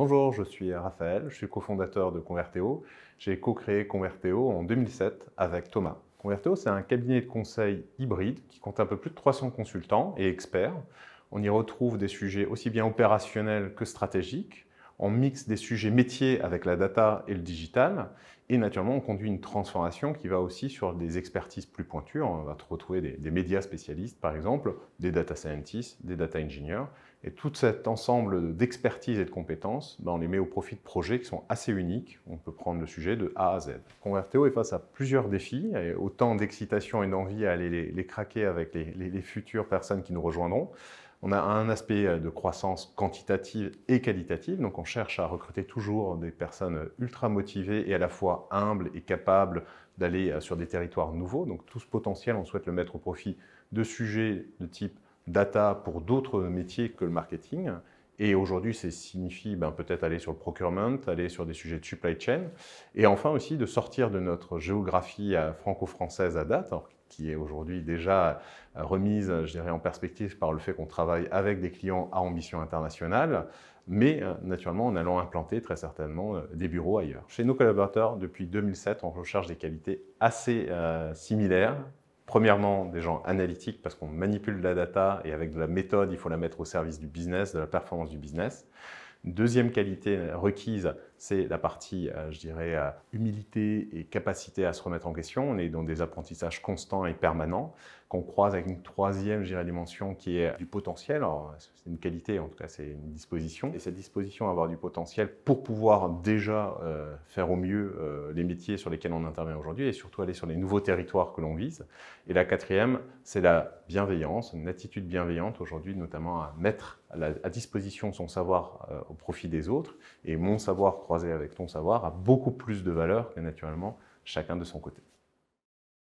Bonjour, je suis Raphaël, je suis cofondateur de Converteo. J'ai co-créé Converteo en 2007 avec Thomas. Converteo, c'est un cabinet de conseil hybride qui compte un peu plus de 300 consultants et experts. On y retrouve des sujets aussi bien opérationnels que stratégiques, on mixe des sujets métiers avec la data et le digital, et naturellement, on conduit une transformation qui va aussi sur des expertises plus pointues. On va retrouver des, médias spécialistes, par exemple, des data scientists, des data engineers. Et tout cet ensemble d'expertises et de compétences, ben, on les met au profit de projets qui sont assez uniques. On peut prendre le sujet de A à Z. Converteo est face à plusieurs défis, autant d'excitation et d'envie à aller les, craquer avec les futures personnes qui nous rejoindront. On a un aspect euh, de croissance quantitative et qualitative, donc on cherche à recruter toujours des personnes euh, ultra motivées et à la fois humbles et capables d'aller euh, sur des territoires nouveaux. Donc tout ce potentiel, on souhaite le mettre au profit de sujets de type data pour d'autres métiers que le marketing. Et aujourd'hui, ça signifie ben, peut-être aller sur le procurement, aller sur des sujets de supply chain, et enfin aussi de sortir de notre géographie euh, franco-française à date, hein, qui est aujourd'hui déjà euh, remise, je dirais, en perspective par le fait qu'on travaille avec des clients à ambition internationale, mais euh, naturellement en allant implanter très certainement des bureaux ailleurs. Chez nos collaborateurs, depuis 2007, on recherche des qualités assez similaires Premièrement, des gens analytiques parce qu'on manipule de la data et avec de la méthode, il faut la mettre au service du business, de la performance du business. Deuxième qualité euh, requise, c'est la partie, euh, je dirais, euh, humilité et capacité à se remettre en question. On est dans des apprentissages constants et permanents qu'on croise avec une troisième, dimension qui est du potentiel. C'est une qualité, en tout cas, c'est une disposition. Et cette disposition à avoir du potentiel pour pouvoir déjà faire au mieux les métiers sur lesquels on intervient aujourd'hui et surtout aller sur les nouveaux territoires que l'on vise. Et la quatrième, c'est la bienveillance, une attitude bienveillante aujourd'hui, notamment à mettre à disposition son savoir euh, au profit des autres, et mon savoir croisé avec ton savoir a beaucoup plus de valeur que naturellement chacun de son côté.